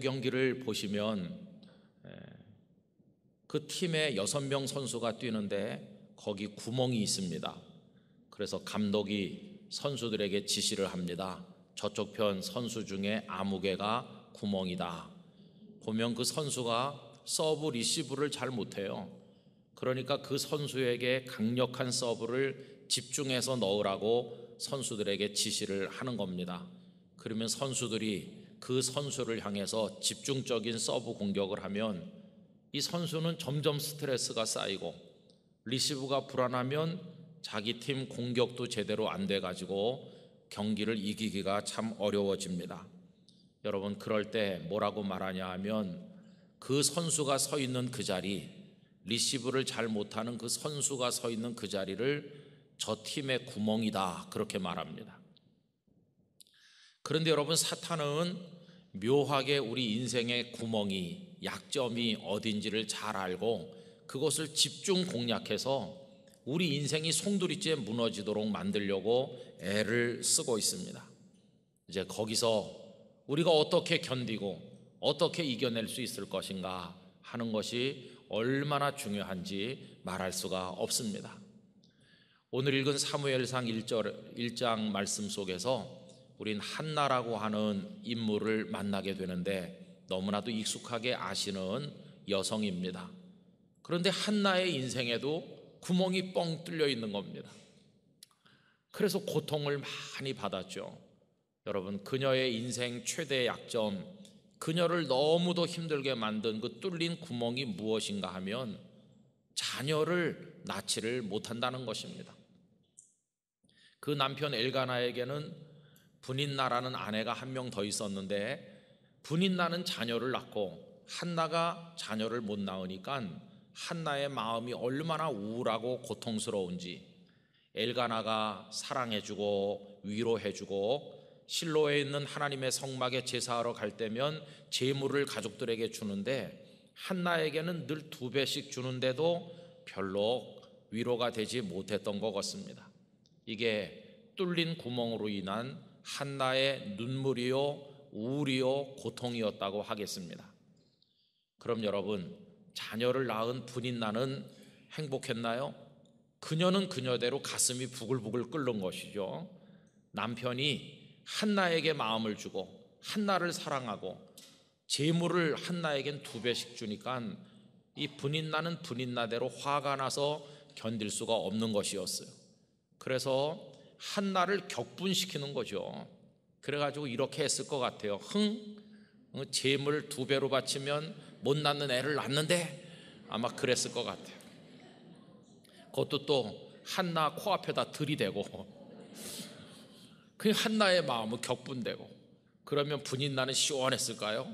경기를 보시면 예, 그팀에 여섯 명 선수가 뛰는데 거기 구멍이 있습니다. 그래서 감독이 선수들에게 지시를 합니다. 저쪽 편 선수 중에 아무개가 구멍이다. 보면 그 선수가 서브 리시브를 잘 못해요. 그러니까 그 선수에게 강력한 서브를 집중해서 넣으라고 선수들에게 지시를 하는 겁니다. 그러면 선수들이 그 선수를 향해서 집중적인 서브 공격을 하면 이 선수는 점점 스트레스가 쌓이고 리시브가 불안하면 자기 팀 공격도 제대로 안 돼가지고 경기를 이기기가 참 어려워집니다. 여러분, 그럴 때 뭐라고 말하냐 하면 그 선수가 서 있는 그 자리, 리시브를 잘 못하는 그 선수가 서 있는 그 자리를 저 팀의 구멍이다. 그렇게 말합니다. 그런데 여러분 사탄은 묘하게 우리 인생의 구멍이 약점이 어딘지를 잘 알고 그것을 집중 공략해서 우리 인생이 송두리째 무너지도록 만들려고 애를 쓰고 있습니다. 이제 거기서 우리가 어떻게 견디고 어떻게 이겨낼 수 있을 것인가 하는 것이 얼마나 중요한지 말할 수가 없습니다. 오늘 읽은 사무엘상 1절 1장 말씀 속에서 우린 한나라고 하는 인물을 만나게 되는데 너무나도 익숙하게 아시는 여성입니다. 그런데 한나의 인생에도 구멍이 뻥 뚫려 있는 겁니다. 그래서 고통을 많이 받았죠. 여러분, 그녀의 인생 최대의 약점, 그녀를 너무도 힘들게 만든 그 뚫린 구멍이 무엇인가 하면 자녀를 낳지를 못한다는 것입니다. 그 남편 엘가나에게는 분인 나라는 아내가 한 명 더 있었는데 분인 나는 자녀를 낳고 한나가 자녀를 못 낳으니까 한나의 마음이 얼마나 우울하고 고통스러운지 엘가나가 사랑해주고 위로해주고 실로에 있는 하나님의 성막에 제사하러 갈 때면 재물을 가족들에게 주는데 한나에게는 늘 두 배씩 주는데도 별로 위로가 되지 못했던 것 같습니다. 이게 뚫린 구멍으로 인한 한나의 눈물이요, 우울이요, 고통이었다고 하겠습니다. 그럼 여러분, 자녀를 낳은 분인나는 행복했나요? 그녀는 그녀대로 가슴이 부글부글 끓는 것이죠. 남편이 한나에게 마음을 주고 한나를 사랑하고 재물을 한나에겐 두 배씩 주니까 이 분인나는 분인나대로 화가 나서 견딜 수가 없는 것이었어요. 그래서 한나를 격분시키는 거죠. 그래가지고 이렇게 했을 것 같아요. 흥, 어, 재물 두 배로 바치면 못 낳는 애를 낳는데 아마 그랬을 것 같아요. 그것도 또 한나 코앞에다 들이대고 그 한나의 마음은 격분되고 그러면 분인나는 시원했을까요?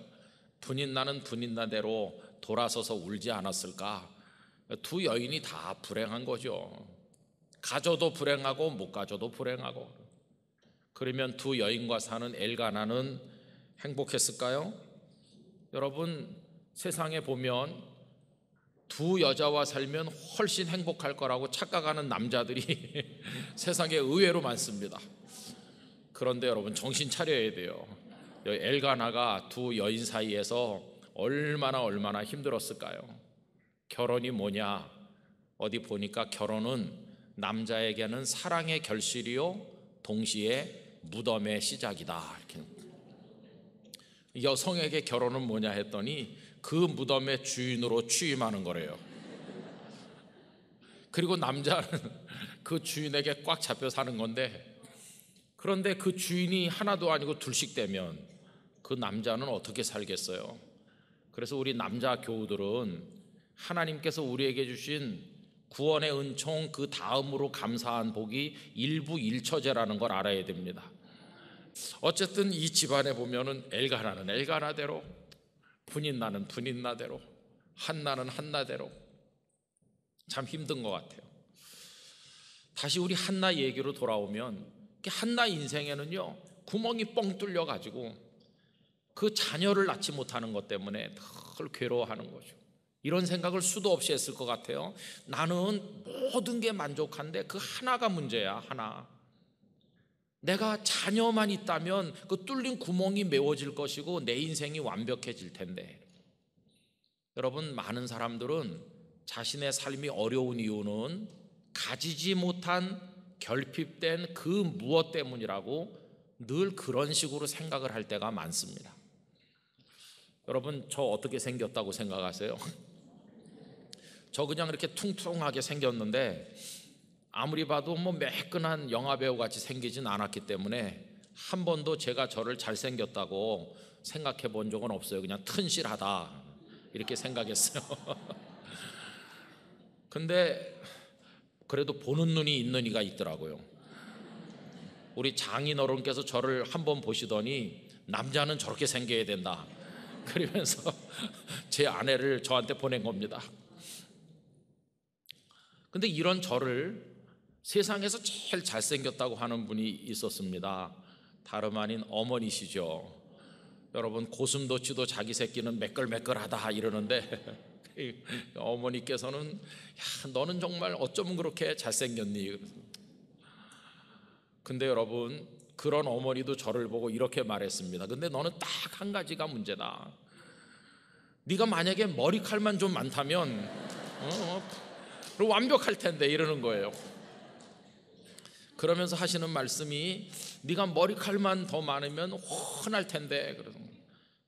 분인나는 분인나대로 돌아서서 울지 않았을까? 두 여인이 다 불행한 거죠. 가져도 불행하고 못 가져도 불행하고 그러면 두 여인과 사는 엘가나는 행복했을까요? 여러분 세상에 보면 두 여자와 살면 훨씬 행복할 거라고 착각하는 남자들이 세상에 의외로 많습니다. 그런데 여러분 정신 차려야 돼요. 엘가나가 두 여인 사이에서 얼마나 얼마나 힘들었을까요? 결혼이 뭐냐? 어디 보니까 결혼은 남자에게는 사랑의 결실이요 동시에 무덤의 시작이다. 이렇게 여성에게 결혼은 뭐냐 했더니 그 무덤의 주인으로 취임하는 거래요. 그리고 남자는 그 주인에게 꽉 잡혀 사는 건데 그런데 그 주인이 하나도 아니고 둘씩 되면 그 남자는 어떻게 살겠어요? 그래서 우리 남자 교우들은 하나님께서 우리에게 주신 구원의 은총 그 다음으로 감사한 복이 일부 일처제라는 걸 알아야 됩니다. 어쨌든 이 집안에 보면은 엘가나는 엘가나대로 분인나는 분인나대로 한나는 한나대로 참 힘든 것 같아요. 다시 우리 한나 얘기로 돌아오면 한나 인생에는요 구멍이 뻥 뚫려 가지고 그 자녀를 낳지 못하는 것 때문에 덜 괴로워하는 거죠. 이런 생각을 수도 없이 했을 것 같아요. 나는 모든 게 만족한데 그 하나가 문제야, 하나. 내가 자녀만 있다면 그 뚫린 구멍이 메워질 것이고 내 인생이 완벽해질 텐데. 여러분, 많은 사람들은 자신의 삶이 어려운 이유는 가지지 못한 결핍된 그 무엇 때문이라고 늘 그런 식으로 생각을 할 때가 많습니다. 여러분, 저 어떻게 생겼다고 생각하세요? 저 그냥 이렇게 퉁퉁하게 생겼는데 아무리 봐도 뭐 매끈한 영화배우 같이 생기진 않았기 때문에 한 번도 제가 저를 잘생겼다고 생각해 본 적은 없어요. 그냥 튼실하다. 이렇게 생각했어요. 근데 그래도 보는 눈이 있는 이가 있더라고요. 우리 장인 어른께서 저를 한 번 보시더니 남자는 저렇게 생겨야 된다. 그러면서 제 아내를 저한테 보낸 겁니다. 근데 이런 저를 세상에서 제일 잘생겼다고 하는 분이 있었습니다. 다름 아닌 어머니시죠. 여러분 고슴도치도 자기 새끼는 매끌매끌하다 이러는데 어머니께서는 야 너는 정말 어쩌면 그렇게 잘생겼니? 근데 여러분 그런 어머니도 저를 보고 이렇게 말했습니다. 근데 너는 딱 한 가지가 문제다. 네가 만약에 머리칼만 좀 많다면 어, 완벽할 텐데 이러는 거예요. 그러면서 하시는 말씀이 네가 머리칼만 더 많으면 훤할 텐데 그래서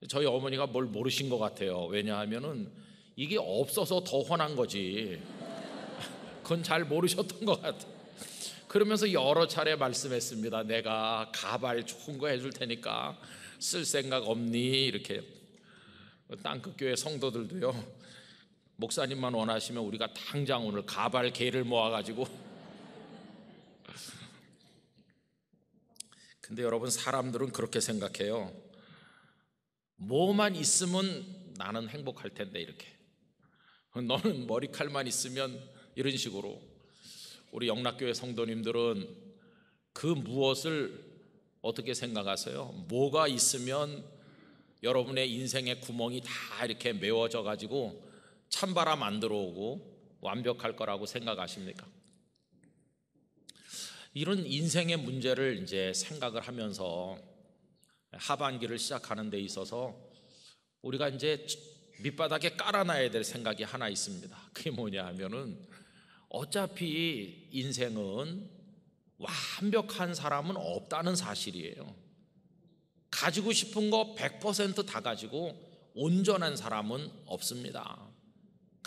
저희 어머니가 뭘 모르신 것 같아요. 왜냐하면은 이게 없어서 더 훤한 거지. 그건 잘 모르셨던 것같아 그러면서 여러 차례 말씀했습니다. 내가 가발 좋은 거 해줄 테니까 쓸 생각 없니? 이렇게 땅끝교회 성도들도요. 목사님만 원하시면 우리가 당장 오늘 가발 개를 모아가지고 근데 여러분 사람들은 그렇게 생각해요. 뭐만 있으면 나는 행복할 텐데 이렇게. 너는 머리칼만 있으면 이런 식으로 우리 영락교회 성도님들은 그 무엇을 어떻게 생각하세요? 뭐가 있으면 여러분의 인생의 구멍이 다 이렇게 메워져 가지고 찬바람 안 들어오고 완벽할 거라고 생각하십니까? 이런 인생의 문제를 이제 생각을 하면서 하반기를 시작하는 데 있어서 우리가 이제 밑바닥에 깔아놔야 될 생각이 하나 있습니다. 그게 뭐냐 하면은 어차피 인생은 완벽한 사람은 없다는 사실이에요. 가지고 싶은 거 100%다 가지고 온전한 사람은 없습니다.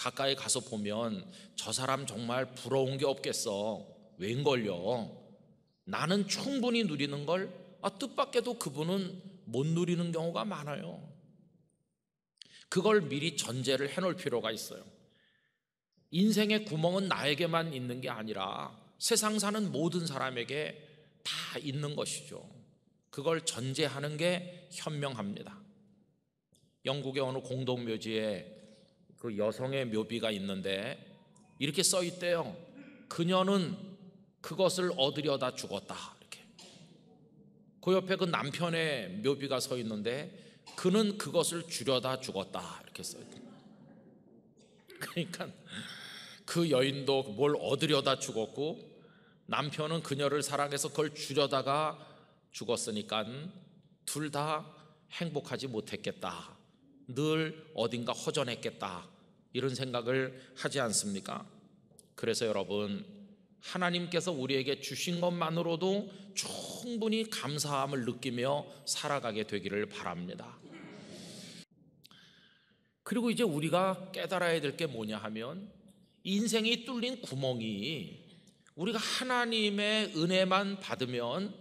가까이 가서 보면 저 사람 정말 부러운 게 없겠어. 웬걸요? 나는 충분히 누리는 걸 아, 뜻밖에도 그분은 못 누리는 경우가 많아요. 그걸 미리 전제를 해놓을 필요가 있어요. 인생의 구멍은 나에게만 있는 게 아니라 세상 사는 모든 사람에게 다 있는 것이죠. 그걸 전제하는 게 현명합니다. 영국의 어느 공동묘지에 그 여성의 묘비가 있는데 이렇게 써 있대요. 그녀는 그것을 얻으려다 죽었다. 이렇게. 그 옆에 그 남편의 묘비가 서 있는데 그는 그것을 주려다 죽었다. 이렇게 써 있대. 그러니까 그 여인도 뭘 얻으려다 죽었고 남편은 그녀를 사랑해서 그걸 주려다가 죽었으니까 둘 다 행복하지 못했겠다. 늘 어딘가 허전했겠다. 이런 생각을 하지 않습니까? 그래서 여러분, 하나님께서 우리에게 주신 것만으로도 충분히 감사함을 느끼며 살아가게 되기를 바랍니다. 그리고 이제 우리가 깨달아야 될 게 뭐냐 하면 인생이 뚫린 구멍이 우리가 하나님의 은혜만 받으면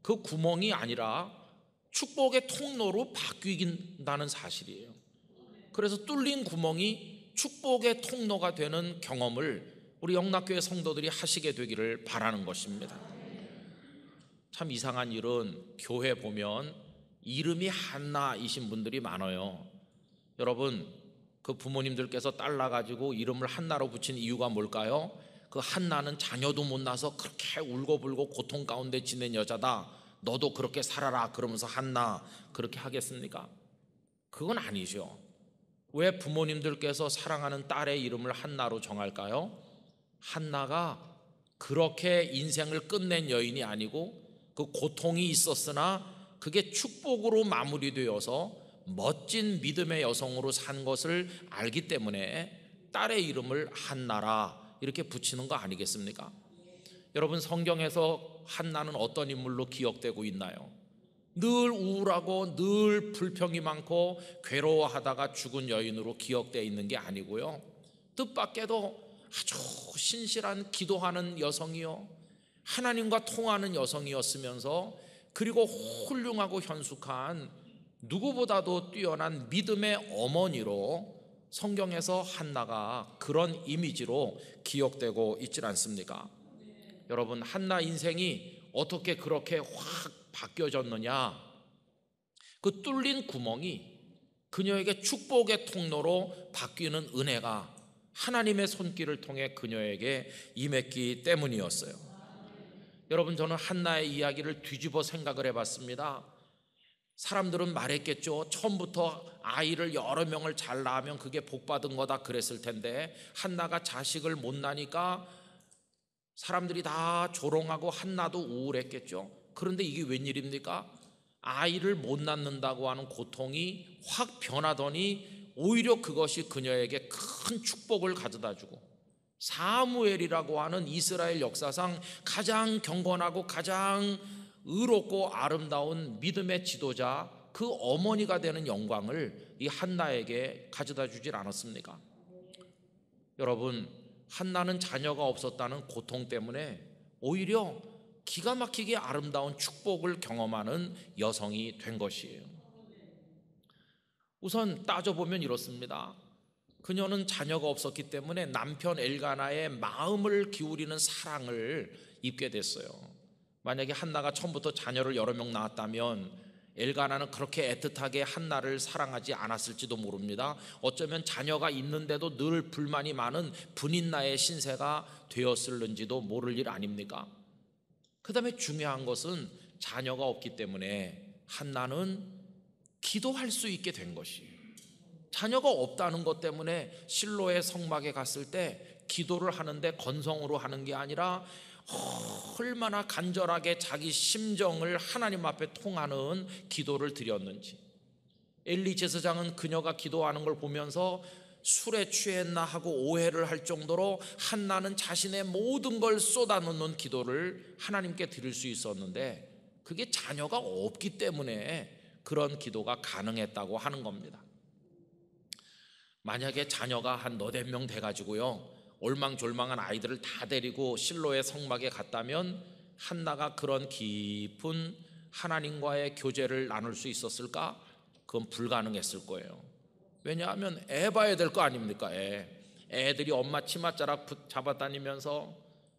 그 구멍이 아니라 축복의 통로로 바뀌긴다는 사실이에요. 그래서 뚫린 구멍이 축복의 통로가 되는 경험을 우리 영락교회 성도들이 하시게 되기를 바라는 것입니다. 참 이상한 일은 교회 보면 이름이 한나이신 분들이 많아요. 여러분, 그 부모님들께서 딸라가지고 이름을 한나로 붙인 이유가 뭘까요? 그 한나는 자녀도 못나서 그렇게 울고불고 고통 가운데 지낸 여자다. 너도 그렇게 살아라 그러면서 한나 그렇게 하겠습니까? 그건 아니죠. 왜 부모님들께서 사랑하는 딸의 이름을 한나로 정할까요? 한나가 그렇게 인생을 끝낸 여인이 아니고 그 고통이 있었으나 그게 축복으로 마무리되어서 멋진 믿음의 여성으로 산 것을 알기 때문에 딸의 이름을 한나라 이렇게 붙이는 거 아니겠습니까? 여러분 성경에서 한나는 어떤 인물로 기억되고 있나요? 늘 우울하고 늘 불평이 많고 괴로워하다가 죽은 여인으로 기억되어 있는 게 아니고요. 뜻밖에도 아주 신실한 기도하는 여성이요. 하나님과 통하는 여성이었으면서 그리고 훌륭하고 현숙한 누구보다도 뛰어난 믿음의 어머니로 성경에서 한나가 그런 이미지로 기억되고 있질 않습니까? 여러분 한나 인생이 어떻게 그렇게 확 바뀌어졌느냐? 그 뚫린 구멍이 그녀에게 축복의 통로로 바뀌는 은혜가 하나님의 손길을 통해 그녀에게 임했기 때문이었어요. 여러분 저는 한나의 이야기를 뒤집어 생각을 해봤습니다. 사람들은 말했겠죠. 처음부터 아이를 여러 명을 잘 낳으면 그게 복받은 거다 그랬을 텐데 한나가 자식을 못 낳으니까 사람들이 다 조롱하고 한나도 우울했겠죠. 그런데 이게 웬일입니까? 아이를 못 낳는다고 하는 고통이 확 변하더니 오히려 그것이 그녀에게 큰 축복을 가져다 주고 사무엘이라고 하는 이스라엘 역사상 가장 경건하고 가장 의롭고 아름다운 믿음의 지도자 그 어머니가 되는 영광을 이 한나에게 가져다 주질 않았습니까? 여러분 한나는 자녀가 없었다는 고통 때문에 오히려 기가 막히게 아름다운 축복을 경험하는 여성이 된 것이에요. 우선 따져보면 이렇습니다. 그녀는 자녀가 없었기 때문에 남편 엘가나의 마음을 기울이는 사랑을 입게 됐어요. 만약에 한나가 처음부터 자녀를 여러 명 낳았다면 엘가나는 그렇게 애틋하게 한나를 사랑하지 않았을지도 모릅니다. 어쩌면 자녀가 있는데도 늘 불만이 많은 분인나의 신세가 되었을는지도 모를 일 아닙니까? 그 다음에 중요한 것은 자녀가 없기 때문에 한나는 기도할 수 있게 된 것이에요. 자녀가 없다는 것 때문에 실로의 성막에 갔을 때 기도를 하는데 건성으로 하는 게 아니라 얼마나 간절하게 자기 심정을 하나님 앞에 통하는 기도를 드렸는지. 엘리 제사장은 그녀가 기도하는 걸 보면서 술에 취했나 하고 오해를 할 정도로 한나는 자신의 모든 걸 쏟아놓는 기도를 하나님께 드릴 수 있었는데 그게 자녀가 없기 때문에 그런 기도가 가능했다고 하는 겁니다. 만약에 자녀가 한 너댓 명 돼가지고요. 올망졸망한 아이들을 다 데리고 실로의 성막에 갔다면 한나가 그런 깊은 하나님과의 교제를 나눌 수 있었을까? 그건 불가능했을 거예요. 왜냐하면 애 봐야 될 거 아닙니까? 애. 애들이 엄마 치맛자락 잡아다니면서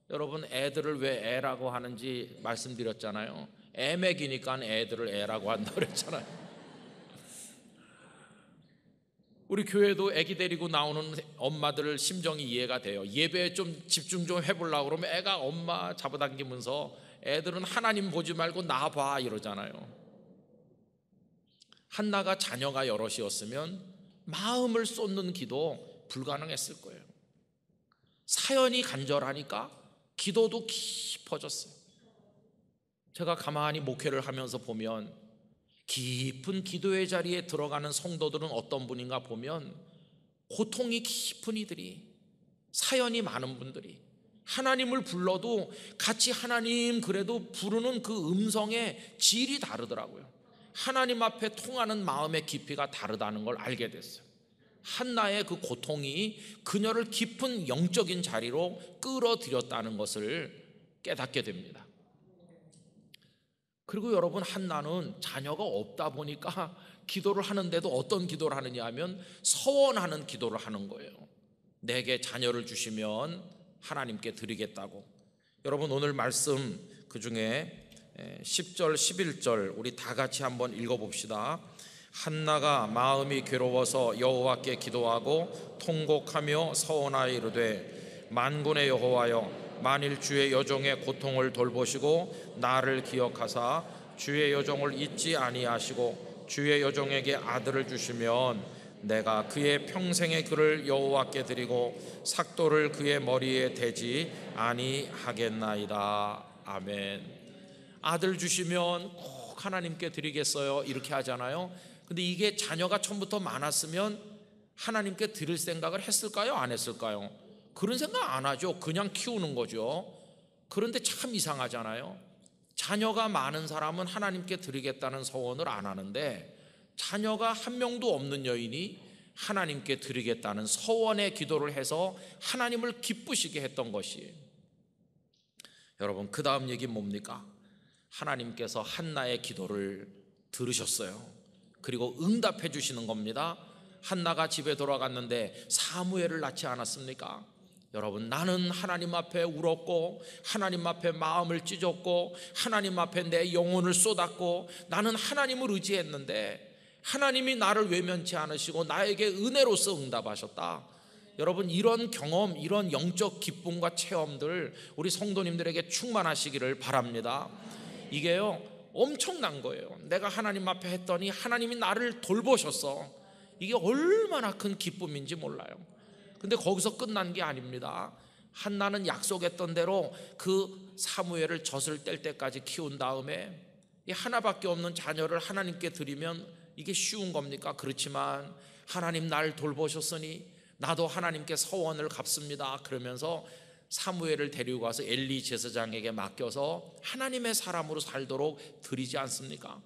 여러분 애들을 왜 애라고 하는지 말씀드렸잖아요. 애맥이니까 애들을 애라고 한다 그랬잖아요. 우리 교회도 애기 데리고 나오는 엄마들 심정이 이해가 돼요. 예배에 좀 집중 좀 해보려고 그러면 애가 엄마 잡아당기면서 애들은 하나님 보지 말고 나 봐 이러잖아요. 한나가 자녀가 여럿이었으면 마음을 쏟는 기도 불가능했을 거예요. 사연이 간절하니까 기도도 깊어졌어요. 제가 가만히 목회를 하면서 보면 깊은 기도의 자리에 들어가는 성도들은 어떤 분인가 보면 고통이 깊은 이들이 사연이 많은 분들이 하나님을 불러도 같이 하나님 그래도 부르는 그 음성의 질이 다르더라고요. 하나님 앞에 통하는 마음의 깊이가 다르다는 걸 알게 됐어요. 한나의 그 고통이 그녀를 깊은 영적인 자리로 끌어들였다는 것을 깨닫게 됩니다. 그리고 여러분 한나는 자녀가 없다 보니까 기도를 하는데도 어떤 기도를 하느냐 하면 서원하는 기도를 하는 거예요. 내게 자녀를 주시면 하나님께 드리겠다고. 여러분 오늘 말씀 그 중에 10절, 11절 우리 다 같이 한번 읽어 봅시다. 한나가 마음이 괴로워서 여호와께 기도하고 통곡하며 서원하 이르되 만군의 여호와여 만일 주의 여종의 고통을 돌보시고 나를 기억하사 주의 여종을 잊지 아니하시고 주의 여종에게 아들을 주시면 내가 그의 평생의 그를 여호와께 드리고 삭도를 그의 머리에 대지 아니하겠나이다. 아멘. 아들 주시면 꼭 하나님께 드리겠어요. 이렇게 하잖아요. 근데 이게 자녀가 처음부터 많았으면 하나님께 드릴 생각을 했을까요? 안 했을까요? 그런 생각 안 하죠. 그냥 키우는 거죠. 그런데 참 이상하잖아요. 자녀가 많은 사람은 하나님께 드리겠다는 서원을 안 하는데 자녀가 한 명도 없는 여인이 하나님께 드리겠다는 서원의 기도를 해서 하나님을 기쁘시게 했던 것이 여러분 그 다음 얘기 뭡니까? 하나님께서 한나의 기도를 들으셨어요. 그리고 응답해 주시는 겁니다. 한나가 집에 돌아갔는데 사무엘을 낳지 않았습니까? 여러분 나는 하나님 앞에 울었고 하나님 앞에 마음을 찢었고 하나님 앞에 내 영혼을 쏟았고 나는 하나님을 의지했는데 하나님이 나를 외면치 않으시고 나에게 은혜로서 응답하셨다. 여러분 이런 경험, 이런 영적 기쁨과 체험들 우리 성도님들에게 충만하시기를 바랍니다. 이게요 엄청난 거예요. 내가 하나님 앞에 했더니 하나님이 나를 돌보셨어. 이게 얼마나 큰 기쁨인지 몰라요. 근데 거기서 끝난 게 아닙니다. 한나는 약속했던 대로 그 사무엘을 젖을 뗄 때까지 키운 다음에 이 하나밖에 없는 자녀를 하나님께 드리면 이게 쉬운 겁니까? 그렇지만 하나님 날 돌보셨으니 나도 하나님께 서원을 갚습니다. 그러면서 사무엘을 데리고 가서 엘리 제사장에게 맡겨서 하나님의 사람으로 살도록 드리지 않습니까?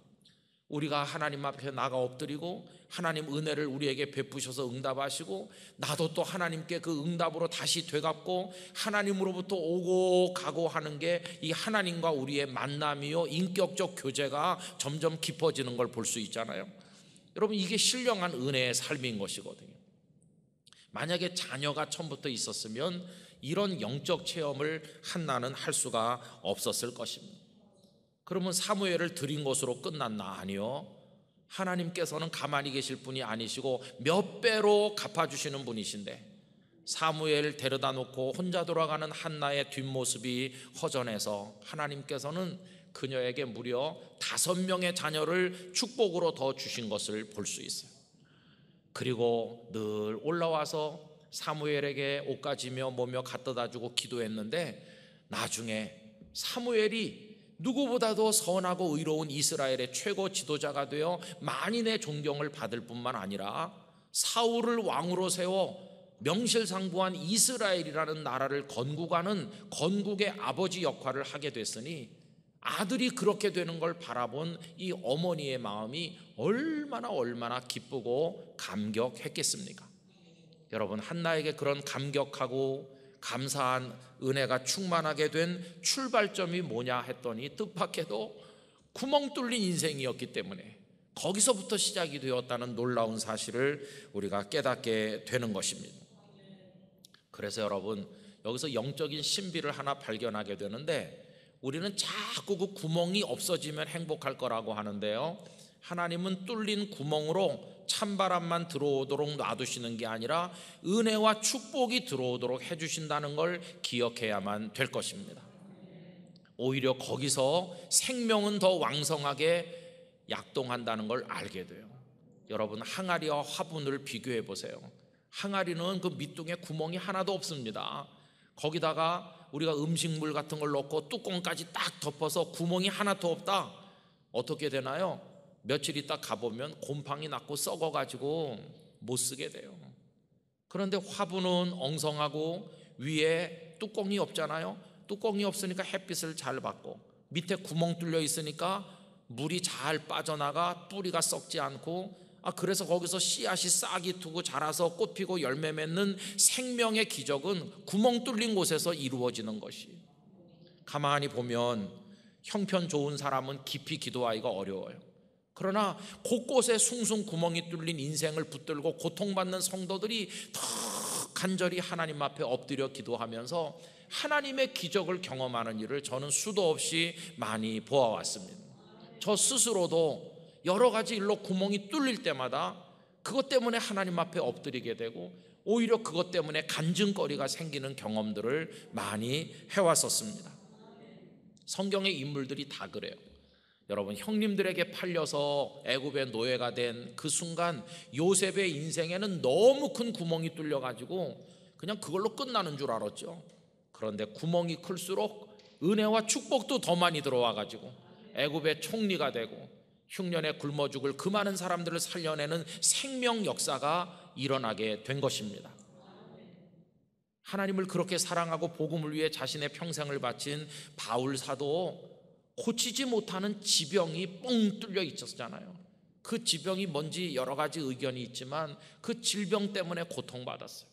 우리가 하나님 앞에 나가 엎드리고 하나님 은혜를 우리에게 베푸셔서 응답하시고 나도 또 하나님께 그 응답으로 다시 되갚고 하나님으로부터 오고 가고 하는 게 이 하나님과 우리의 만남이요 인격적 교제가 점점 깊어지는 걸 볼 수 있잖아요. 여러분 이게 신령한 은혜의 삶인 것이거든요. 만약에 자녀가 처음부터 있었으면 이런 영적 체험을 한나는 할 수가 없었을 것입니다. 그러면 사무엘을 드린 것으로 끝났나? 아니요. 하나님께서는 가만히 계실 분이 아니시고 몇 배로 갚아주시는 분이신데 사무엘 데려다 놓고 혼자 돌아가는 한나의 뒷모습이 허전해서 하나님께서는 그녀에게 무려 다섯 명의 자녀를 축복으로 더 주신 것을 볼 수 있어요. 그리고 늘 올라와서 사무엘에게 옷 가지며 뭐며 갖다 주고 기도했는데 나중에 사무엘이 누구보다도 선하고 의로운 이스라엘의 최고 지도자가 되어 만인의 존경을 받을 뿐만 아니라 사울을 왕으로 세워 명실상부한 이스라엘이라는 나라를 건국하는 건국의 아버지 역할을 하게 됐으니 아들이 그렇게 되는 걸 바라본 이 어머니의 마음이 얼마나 얼마나 기쁘고 감격했겠습니까? 여러분, 한나에게 그런 감격하고 감사한 은혜가 충만하게 된 출발점이 뭐냐 했더니 뜻밖에도 구멍 뚫린 인생이었기 때문에 거기서부터 시작이 되었다는 놀라운 사실을 우리가 깨닫게 되는 것입니다. 그래서 여러분 여기서 영적인 신비를 하나 발견하게 되는데 우리는 자꾸 그 구멍이 없어지면 행복할 거라고 하는데요. 하나님은 뚫린 구멍으로 찬바람만 들어오도록 놔두시는 게 아니라 은혜와 축복이 들어오도록 해주신다는 걸 기억해야만 될 것입니다. 오히려 거기서 생명은 더 왕성하게 약동한다는 걸 알게 돼요. 여러분, 항아리와 화분을 비교해 보세요. 항아리는 그 밑둥에 구멍이 하나도 없습니다. 거기다가 우리가 음식물 같은 걸 넣고 뚜껑까지 딱 덮어서 구멍이 하나도 없다. 어떻게 되나요? 며칠 있다 가보면 곰팡이 났고 썩어가지고 못 쓰게 돼요. 그런데 화분은 엉성하고 위에 뚜껑이 없잖아요. 뚜껑이 없으니까 햇빛을 잘 받고 밑에 구멍 뚫려 있으니까 물이 잘 빠져나가 뿌리가 썩지 않고 아 그래서 거기서 씨앗이 싹이 트고 자라서 꽃 피고 열매 맺는 생명의 기적은 구멍 뚫린 곳에서 이루어지는 것이 가만히 보면 형편 좋은 사람은 깊이 기도하기가 어려워요. 그러나 곳곳에 숭숭 구멍이 뚫린 인생을 붙들고 고통받는 성도들이 더 간절히 하나님 앞에 엎드려 기도하면서 하나님의 기적을 경험하는 일을 저는 수도 없이 많이 보아왔습니다. 저 스스로도 여러 가지 일로 구멍이 뚫릴 때마다 그것 때문에 하나님 앞에 엎드리게 되고 오히려 그것 때문에 간증거리가 생기는 경험들을 많이 해왔었습니다. 성경의 인물들이 다 그래요. 여러분 형님들에게 팔려서 애굽의 노예가 된 그 순간 요셉의 인생에는 너무 큰 구멍이 뚫려 가지고 그냥 그걸로 끝나는 줄 알았죠. 그런데 구멍이 클수록 은혜와 축복도 더 많이 들어와 가지고 애굽의 총리가 되고 흉년에 굶어 죽을 그 많은 사람들을 살려내는 생명 역사가 일어나게 된 것입니다. 하나님을 그렇게 사랑하고 복음을 위해 자신의 평생을 바친 바울 사도 고치지 못하는 지병이 뻥 뚫려 있었잖아요. 그 지병이 뭔지 여러 가지 의견이 있지만 그 질병 때문에 고통받았어요.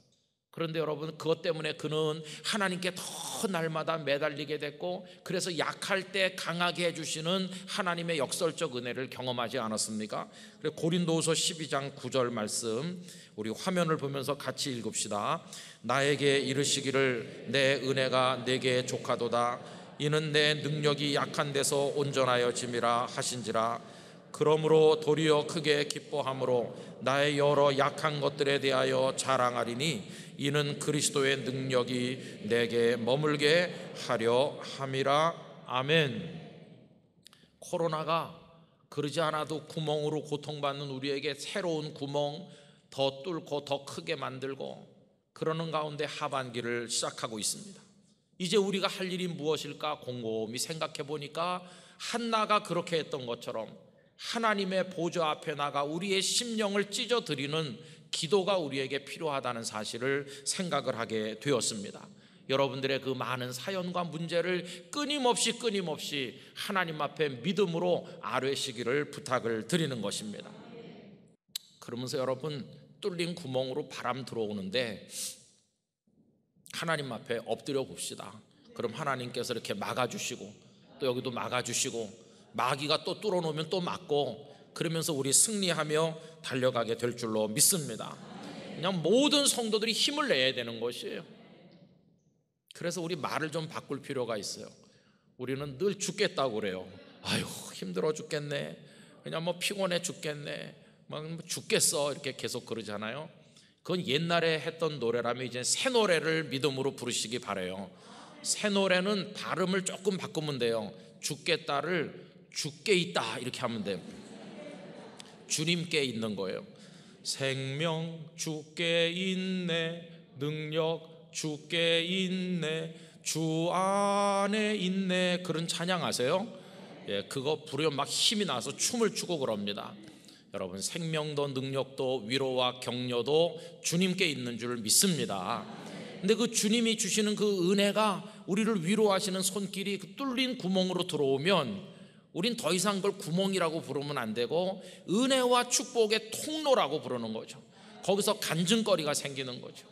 그런데 여러분 그것 때문에 그는 하나님께 더 날마다 매달리게 됐고 그래서 약할 때 강하게 해주시는 하나님의 역설적 은혜를 경험하지 않았습니까? 고린도서 12장 9절 말씀 우리 화면을 보면서 같이 읽읍시다. 나에게 이르시기를 내 은혜가 내게 조카도다. 이는 내 능력이 약한 데서 온전하여짐이라 하신지라 그러므로 도리어 크게 기뻐함으로 나의 여러 약한 것들에 대하여 자랑하리니 이는 그리스도의 능력이 내게 머물게 하려 함이라 아멘. 코로나가 그러지 않아도 구멍으로 고통받는 우리에게 새로운 구멍 더 뚫고 더 크게 만들고 그러는 가운데 하반기를 시작하고 있습니다. 이제 우리가 할 일이 무엇일까 곰곰이 생각해 보니까 한나가 그렇게 했던 것처럼 하나님의 보좌 앞에 나가 우리의 심령을 찢어드리는 기도가 우리에게 필요하다는 사실을 생각을 하게 되었습니다. 여러분들의 그 많은 사연과 문제를 끊임없이 끊임없이 하나님 앞에 믿음으로 아뢰시기를 부탁을 드리는 것입니다. 그러면서 여러분 뚫린 구멍으로 바람 들어오는데 하나님 앞에 엎드려 봅시다. 그럼 하나님께서 이렇게 막아주시고 또 여기도 막아주시고 마귀가 또 뚫어놓으면 또 막고 그러면서 우리 승리하며 달려가게 될 줄로 믿습니다. 그냥 모든 성도들이 힘을 내야 되는 것이에요. 그래서 우리 말을 좀 바꿀 필요가 있어요. 우리는 늘 죽겠다고 그래요. 아유 힘들어 죽겠네. 그냥 뭐 피곤해 죽겠네. 막 뭐 죽겠어 이렇게 계속 그러잖아요. 그건 옛날에 했던 노래라면 이제 새 노래를 믿음으로 부르시기 바래요. 새 노래는 발음을 조금 바꾸면 돼요. 죽겠다를 죽게 있다 이렇게 하면 돼요. 주님께 있는 거예요. 생명 주께 있네 능력 주께 있네 주 안에 있네 그런 찬양 아세요? 예, 그거 부르면 막 힘이 나서 춤을 추고 그럽니다. 여러분 생명도 능력도 위로와 격려도 주님께 있는 줄 믿습니다. 근데 그 주님이 주시는 그 은혜가 우리를 위로하시는 손길이 그 뚫린 구멍으로 들어오면 우린 더 이상 그걸 구멍이라고 부르면 안 되고 은혜와 축복의 통로라고 부르는 거죠. 거기서 간증거리가 생기는 거죠.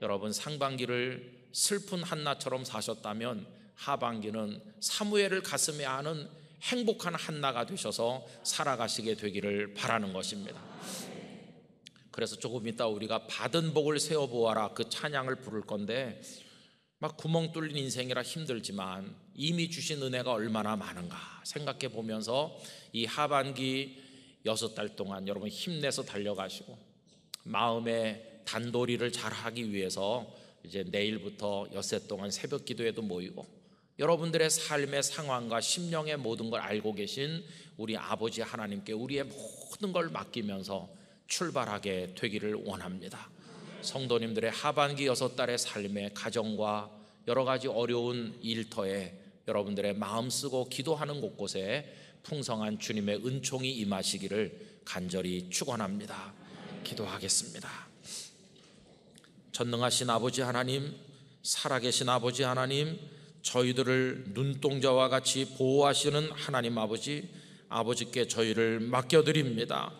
여러분 상반기를 슬픈 한나처럼 사셨다면 하반기는 사무엘을 가슴에 안은 행복한 한나가 되셔서 살아가시게 되기를 바라는 것입니다. 그래서 조금 이따 우리가 받은 복을 세워보아라 그 찬양을 부를 건데 막 구멍 뚫린 인생이라 힘들지만 이미 주신 은혜가 얼마나 많은가 생각해 보면서 이 하반기 여섯 달 동안 여러분 힘내서 달려가시고 마음의 단도리를 잘 하기 위해서 이제 내일부터 엿새 동안 새벽 기도에도 모이고 여러분들의 삶의 상황과 심령의 모든 걸 알고 계신 우리 아버지 하나님께 우리의 모든 걸 맡기면서 출발하게 되기를 원합니다. 성도님들의 하반기 여섯 달의 삶의 가정과 여러 가지 어려운 일터에 여러분들의 마음 쓰고 기도하는 곳곳에 풍성한 주님의 은총이 임하시기를 간절히 축원합니다. 기도하겠습니다. 전능하신 아버지 하나님, 살아계신 아버지 하나님, 저희들을 눈동자와 같이 보호하시는 하나님 아버지 아버지께 저희를 맡겨드립니다.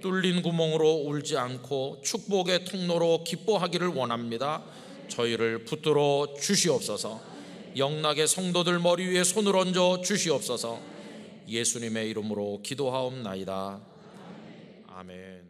뚫린 구멍으로 울지 않고 축복의 통로로 기뻐하기를 원합니다. 저희를 붙들어 주시옵소서. 영락의 성도들 머리 위에 손을 얹어 주시옵소서. 예수님의 이름으로 기도하옵나이다. 아멘.